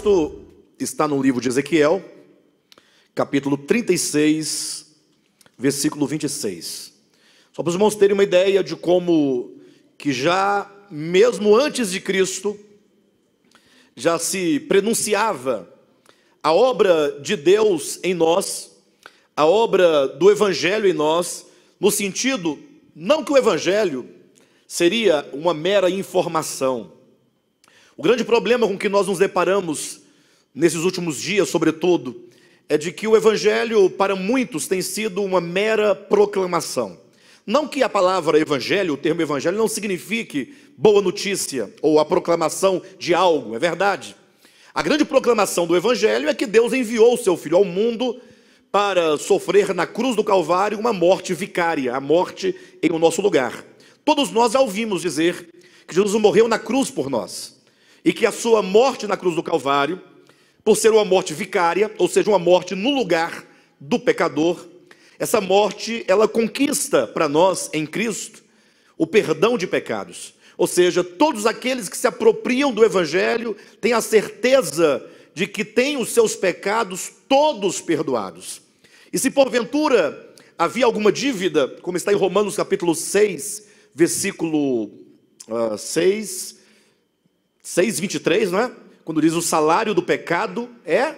texto está no livro de Ezequiel, capítulo 36, versículo 26. Só para os irmãos terem uma ideia de como que já mesmo antes de Cristo já se pronunciava a obra de Deus em nós, a obra do evangelho em nós, no sentido não que o evangelho seria uma mera informação, o grande problema com que nós nos deparamos nesses últimos dias, sobretudo, é de que o evangelho para muitos tem sido uma mera proclamação. Não que a palavra evangelho, o termo evangelho, não signifique boa notícia ou a proclamação de algo, é verdade. A grande proclamação do evangelho é que Deus enviou o seu filho ao mundo para sofrer na cruz do Calvário uma morte vicária, a morte em o nosso lugar. Todos nós já ouvimos dizer que Jesus morreu na cruz por nós e que a sua morte na cruz do Calvário, por ser uma morte vicária, ou seja, uma morte no lugar do pecador, essa morte ela conquista para nós em Cristo o perdão de pecados. Ou seja, todos aqueles que se apropriam do evangelho têm a certeza de que têm os seus pecados todos perdoados. E se porventura havia alguma dívida, como está em Romanos capítulo 6, versículo uh, ah, 6, 6,23, não é? Quando diz o salário do pecado é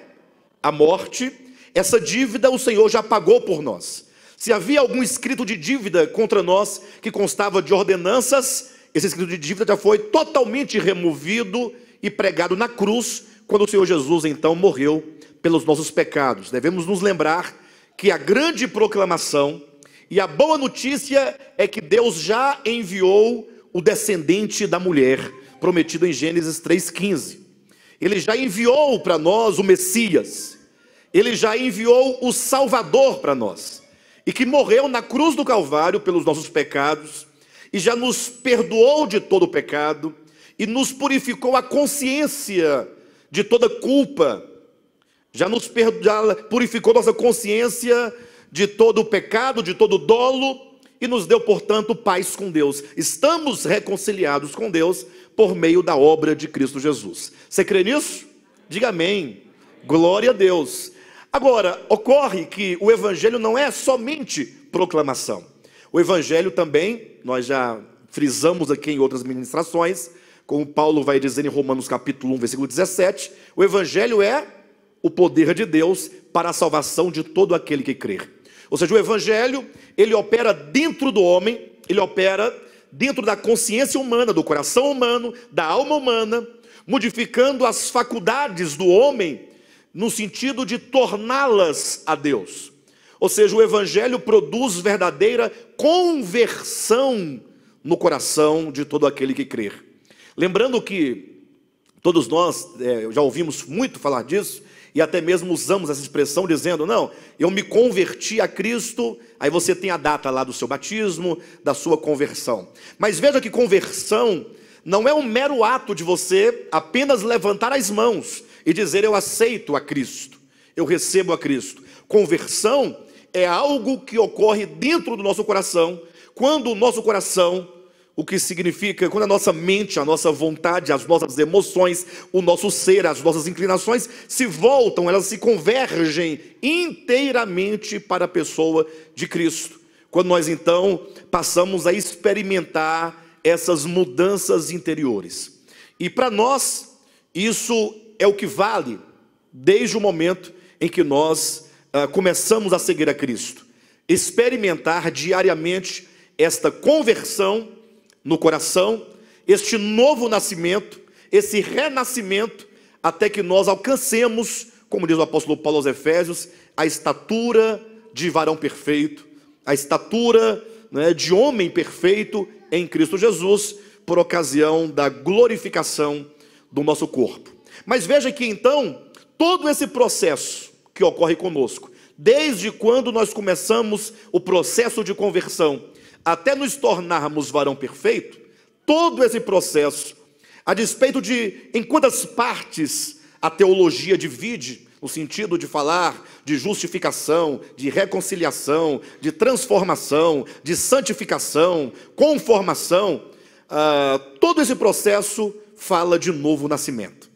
a morte, essa dívida o Senhor já pagou por nós. Se havia algum escrito de dívida contra nós que constava de ordenanças, esse escrito de dívida já foi totalmente removido e pregado na cruz, quando o Senhor Jesus então morreu pelos nossos pecados. Devemos nos lembrar que a grande proclamação e a boa notícia é que Deus já enviou o descendente da mulher, prometido em Gênesis 3,15. Ele já enviou para nós o Messias, ele já enviou o Salvador para nós, e que morreu na cruz do Calvário pelos nossos pecados, e já nos perdoou de todo o pecado, e nos purificou a consciência de toda culpa, já nos perdo... já purificou nossa consciência de todo o pecado, de todo o dolo, e nos deu, portanto, paz com Deus. Estamos reconciliados com Deus por meio da obra de Cristo Jesus. Você crê nisso? Diga amém. Glória a Deus. Agora, ocorre que o evangelho não é somente proclamação. O evangelho também, nós já frisamos aqui em outras ministrações, como Paulo vai dizer em Romanos capítulo 1, versículo 17, o evangelho é o poder de Deus para a salvação de todo aquele que crer. Ou seja, o evangelho, ele opera dentro do homem, ele opera dentro da consciência humana, do coração humano, da alma humana, modificando as faculdades do homem no sentido de torná-las a Deus. Ou seja, o evangelho produz verdadeira conversão no coração de todo aquele que crer. Lembrando que todos nós é, já ouvimos muito falar disso, e até mesmo usamos essa expressão dizendo: não, eu me converti a Cristo, aí você tem a data lá do seu batismo, da sua conversão. Mas veja que conversão não é um mero ato de você apenas levantar as mãos e dizer: eu aceito a Cristo, eu recebo a Cristo. Conversão é algo que ocorre dentro do nosso coração, quando o nosso coração o que significa quando a nossa mente, a nossa vontade, as nossas emoções, o nosso ser, as nossas inclinações se voltam, elas se convergem inteiramente para a pessoa de Cristo. Quando nós então passamos a experimentar essas mudanças interiores. E para nós, isso é o que vale desde o momento em que nós ah, começamos a seguir a Cristo. Experimentar diariamente esta conversão no coração, este novo nascimento, esse renascimento, até que nós alcancemos, como diz o apóstolo Paulo aos Efésios, a estatura de varão perfeito, a estatura né, de homem perfeito em Cristo Jesus, por ocasião da glorificação do nosso corpo. Mas veja que então, todo esse processo que ocorre conosco, desde quando nós começamos o processo de conversão até nos tornarmos varão perfeito, todo esse processo, a despeito de em quantas partes a teologia divide, no sentido de falar de justificação, de reconciliação, de transformação, de santificação, conformação, uh, todo esse processo fala de novo nascimento.